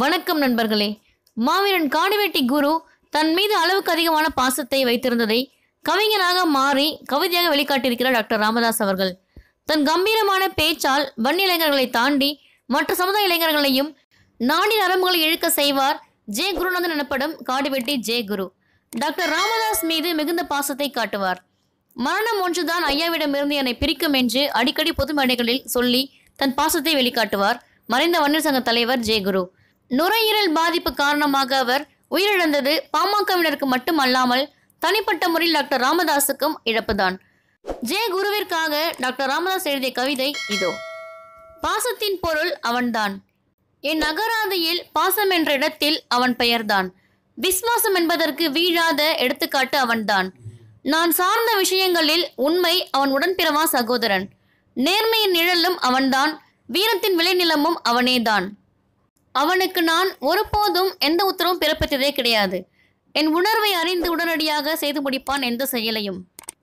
வணக்கம் நண்பர்களே மாவீரன் காடுவெட்டி குரு தன் மீது அளவுக்கு அதிகமான பாசத்தை வைத்திருந்ததை கவிஞனாக மாறி கவிதையாக வெளிக்காட்டியிருக்கிறார் டாக்டர் ராமதாஸ் அவர்கள் தன் கம்பீரமான பேச்சால் வன்னி இளைஞர்களை தாண்டி மற்ற சமுதாய இளைஞர்களையும் நாடி நரம்புகளை இழுக்க செய்வார் ஜே குருநாதன் எனப்படும் காடுவெட்டி ஜே குரு டாக்டர் ராமதாஸ் மீது மிகுந்த பாசத்தை காட்டுவார் மரணம் ஒன்றுதான் ஐயாவிடமிருந்து என்னை பிரிக்கும் என்று அடிக்கடி பொது சொல்லி தன் பாசத்தை வெளிக்காட்டுவார் மறைந்த வன்னியர் சங்க தலைவர் ஜெயகுரு நுரையீரல் பாதிப்பு காரணமாக அவர் உயிரிழந்தது பாமகவினருக்கு மட்டுமல்லாமல் தனிப்பட்ட முறையில் டாக்டர் ராமதாஸுக்கும் இழப்புதான் ஜே குருவிற்காக டாக்டர் ராமதாஸ் எழுதிய கவிதை இதோ பாசத்தின் பொருள் அவன்தான் என் அகராதியில் பாசம் என்ற இடத்தில் அவன் பெயர்தான் விஸ்வாசம் என்பதற்கு வீழாத எடுத்துக்காட்டு அவன்தான் நான் சார்ந்த விஷயங்களில் உண்மை அவன் உடன்பிறவா சகோதரன் நேர்மையின் நிழலும் அவன்தான் வீரத்தின் விளைநிலமும் அவனேதான் அவனுக்கு நான் ஒருபோதும் எந்த உத்தரவும் பிறப்பித்ததே கிடையாது என் உணர்வை அறிந்து உடனடியாக செய்து முடிப்பான் எந்த செயலையும்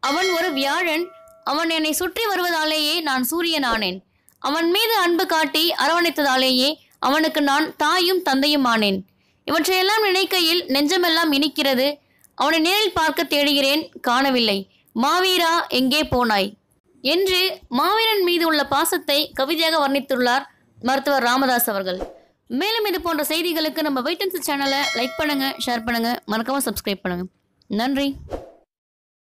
அவன் ஒரு வியாழன் அவன் என்னை சுற்றி வருவதாலேயே நான் சூரியன் ஆனேன் அவன் மீது அன்பு காட்டி அரவணைத்ததாலேயே அவனுக்கு நான் தாயும் தந்தையும் ஆனேன் இவற்றையெல்லாம் நினைக்கையில் நெஞ்சமெல்லாம் இனிக்கிறது அவனை நேரில் பார்க்க தேடுகிறேன் காணவில்லை மாவீரா எங்கே போனாய் என்று மாவீரன் மீது உள்ள பாசத்தை கவிதையாக வர்ணித்துள்ளார் மருத்துவர் ராமதாஸ் அவர்கள் மேலும் இது போன்ற செய்திகளுக்கு நம்ம வெயிட் சேனலை லைக் பண்ணுங்கள் ஷேர் பண்ணுங்கள் மறக்காமல் சப்ஸ்கிரைப் பண்ணுங்கள் நன்றி